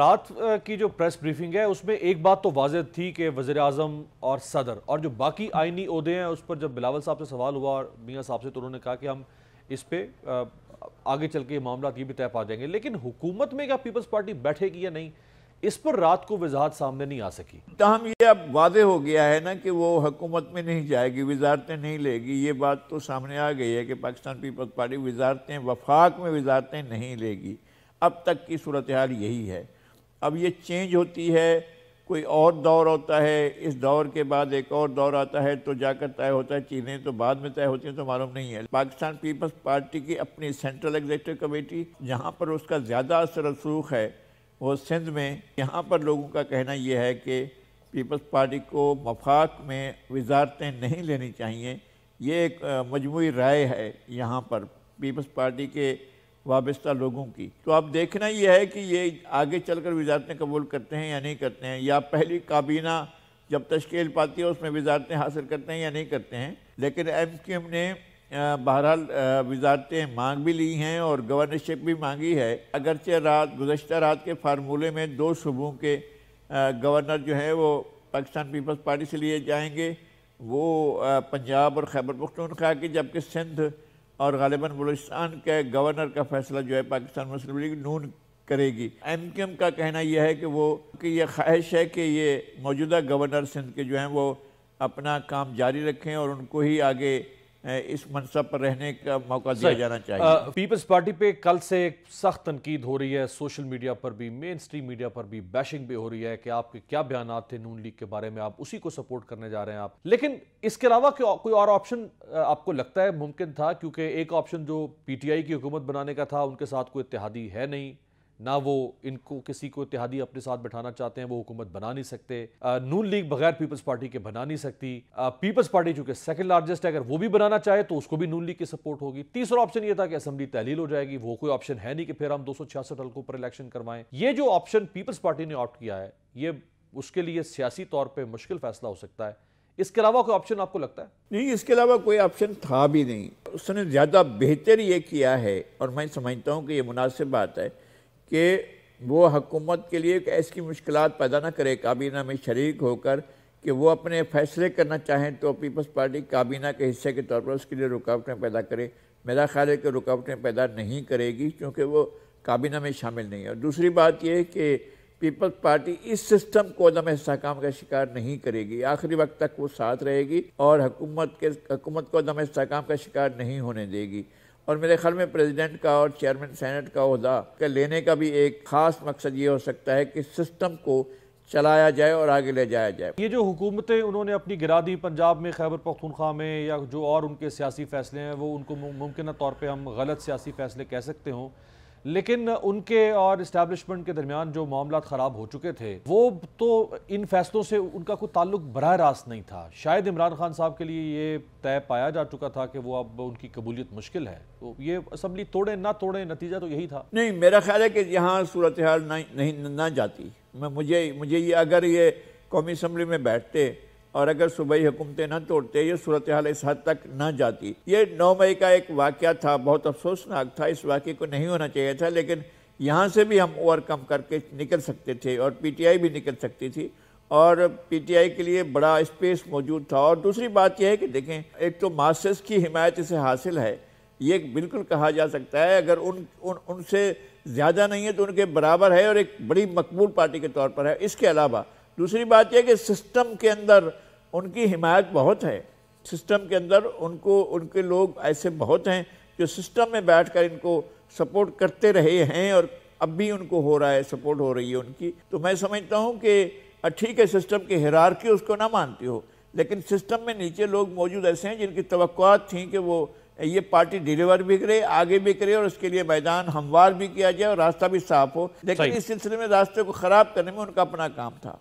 रात की जो प्रेस ब्रीफिंग है उसमें एक बात तो वाज थी कि वजे अजम और सदर और जो बाकी आइनी अहदे हैं उस पर जब बिलावल साहब से सवाल हुआ और मियाँ साहब से तो उन्होंने कहा कि हम इस पर आगे चल के मामला ये भी तय पा देंगे लेकिन हुकूमत में क्या पीपल्स पार्टी बैठेगी या नहीं इस पर रात को वजाहत सामने नहीं आ सकी तहम तो ये अब वाज हो गया है ना कि वो हुकूमत में नहीं जाएगी वजारतें नहीं लेगी ये बात तो सामने आ गई है कि पाकिस्तान पीपल्स पार्टी वजारतें वफाक में वजारतें नहीं लेगी अब तक की सूरत हाल यही है अब ये चेंज होती है कोई और दौर होता है इस दौर के बाद एक और दौर आता है तो जाकर तय होता है चीज़ें तो बाद में तय होती हैं तो मालूम नहीं है पाकिस्तान पीपल्स पार्टी की अपनी सेंट्रल एग्जेक्टिव कमेटी जहाँ पर उसका ज़्यादा असर रसूख है वो सिंध में यहाँ पर लोगों का कहना यह है कि पीपल्स पार्टी को मफाक में वजारतें नहीं लेनी चाहिए ये एक मजमू राय है यहाँ पर पीपल्स पार्टी के वाबस्ता लोगों की तो अब देखना यह है कि ये आगे चलकर वजारतें कबूल करते हैं या नहीं करते हैं या पहली काबीना जब तश्ल पाती है उसमें वजारतें हासिल करते हैं या नहीं करते हैं लेकिन एम क्यू एम ने बहरहाल वजारतें मांग भी ली हैं और गवर्नरशिप भी मांगी है अगरचे रात गुजशत रात के फार्मूले में दो सूबों के गवर्नर जो हैं वो पाकिस्तान पीपल्स पार्टी से लिए जाएंगे वो पंजाब और खैबर पख्तूनख्वा की जबकि सिंध और गालिबा बलोचिस्तान के गवर्नर का फैसला जो है पाकिस्तान मुस्लिम लीग नून करेगी एम क्यू एम का कहना यह है कि वो कि यह ख्वाहिश है कि ये मौजूदा गवर्नर सिंध के जो हैं वो अपना काम जारी रखें और उनको ही आगे इस मनसब पर रहने का मौका दिया जाना चाहिए पीपल्स पार्टी पे कल से एक सख्त तनकीद हो रही है सोशल मीडिया पर भी मेन स्ट्रीम मीडिया पर भी बैशिंग भी हो रही है कि आपके क्या बयान थे नून लीग के बारे में आप उसी को सपोर्ट करने जा रहे हैं आप लेकिन इसके अलावा कोई और ऑप्शन आपको लगता है मुमकिन था क्योंकि एक ऑप्शन जो पीटीआई की हुकूमत बनाने का था उनके साथ कोई इतिहादी है नहीं ना वो इनको किसी को इतिहादी अपने साथ बैठाना चाहते हैं वो हुकूमत बना नहीं सकते नून लीग बगैर पीपल्स पार्टी के बना नहीं सकती पीपल्स पार्टी चूंकि सेकंड लार्जेस्ट है अगर वो भी बनाना चाहे तो उसको भी नून लीग की सपोर्ट होगी तीसरा ऑप्शन ये था कि असेंबली तहलील हो जाएगी वो कोई ऑप्शन है नहीं कि फिर हम दो सौ छियासठ हल्कों पर इलेक्शन करवाएं ये जो ऑप्शन पीपल्स पार्टी ने ऑप्ट किया है ये उसके लिए सियासी तौर पर मुश्किल फैसला हो सकता है इसके अलावा कोई ऑप्शन आपको लगता है नहीं इसके अलावा कोई ऑप्शन था भी नहीं उसने ज़्यादा बेहतर ये किया है और मैं समझता हूँ कि ये मुनासिब बात है कि वो हकूमत के लिए ऐसी मुश्किल पैदा ना करे काबीना में शरीक होकर कि वो अपने फैसले करना चाहें तो पीपल्स पार्टी काबीना के हिस्से के तौर पर उसके लिए रुकावटें पैदा करे मेरा ख्याल है कि रुकावटें पैदा नहीं करेगी क्योंकि वो काबीना में शामिल नहीं है और दूसरी बात यह कि पीपल्स पार्टी इस सिस्टम को दम इसकाम का शिकार नहीं करेगी आखिरी वक्त तक वो साथ रहेगी और हुकूमत के हकूमत को दम इसकाम का शिकार नहीं होने देगी और मेरे ख्याल में प्रेसिडेंट का और चेयरमैन सेनेट का अहदा के लेने का भी एक ख़ास मकसद ये हो सकता है कि सिस्टम को चलाया जाए और आगे ले जाया जाए ये जो हुकूमतें उन्होंने अपनी गिरा दी पंजाब में खैबर पख्तूनख्वा में या जो और उनके सियासी फैसले हैं वो उनको मुमकिन तौर पर हम गलत सियासी फैसले कह सकते हों लेकिन उनके और इस्टेब्लिशमेंट के दरमियान जो मामला ख़राब हो चुके थे वो तो इन फैसलों से उनका कोई ताल्लुक बरह रास्त नहीं था शायद इमरान खान साहब के लिए ये तय पाया जा चुका था कि वो अब उनकी कबूलियत मुश्किल है तो ये असम्बली तोड़े ना तोड़े नतीजा तो यही था नहीं मेरा ख्याल है कि यहाँ सूरत हाल नहीं ना जाती मैं मुझे मुझे ये अगर ये कौमी असम्बली में बैठते और अगर सुबह हुकूमतें न तोड़ते ये सूरत हाल इस हद तक न जाती ये नौ मई का एक वाक़ था बहुत अफसोसनाक था इस वाक़े को नहीं होना चाहिए था लेकिन यहाँ से भी हम ओवरकम करके निकल सकते थे और पीटीआई भी निकल सकती थी और पीटीआई के लिए बड़ा स्पेस मौजूद था और दूसरी बात यह है कि देखें एक तो मास्टर्स की हिमायत इसे हासिल है ये बिल्कुल कहा जा सकता है अगर उन उन उनसे ज़्यादा नहीं है तो उनके बराबर है और एक बड़ी मकबूल पार्टी के तौर पर है इसके अलावा दूसरी बात यह कि सिस्टम के अंदर उनकी हिमायत बहुत है सिस्टम के अंदर उनको उनके लोग ऐसे बहुत हैं जो सिस्टम में बैठकर इनको सपोर्ट करते रहे हैं और अब भी उनको हो रहा है सपोर्ट हो रही है उनकी तो मैं समझता हूँ कि ठीक है सिस्टम की की उसको ना मानती हो लेकिन सिस्टम में नीचे लोग मौजूद ऐसे हैं जिनकी तो थी कि वो ये पार्टी डिलीवर भी करे आगे भी करे और उसके लिए मैदान हमवार भी किया जाए और रास्ता भी साफ हो लेकिन इस सिलसिले में रास्ते को खराब करने में उनका अपना काम था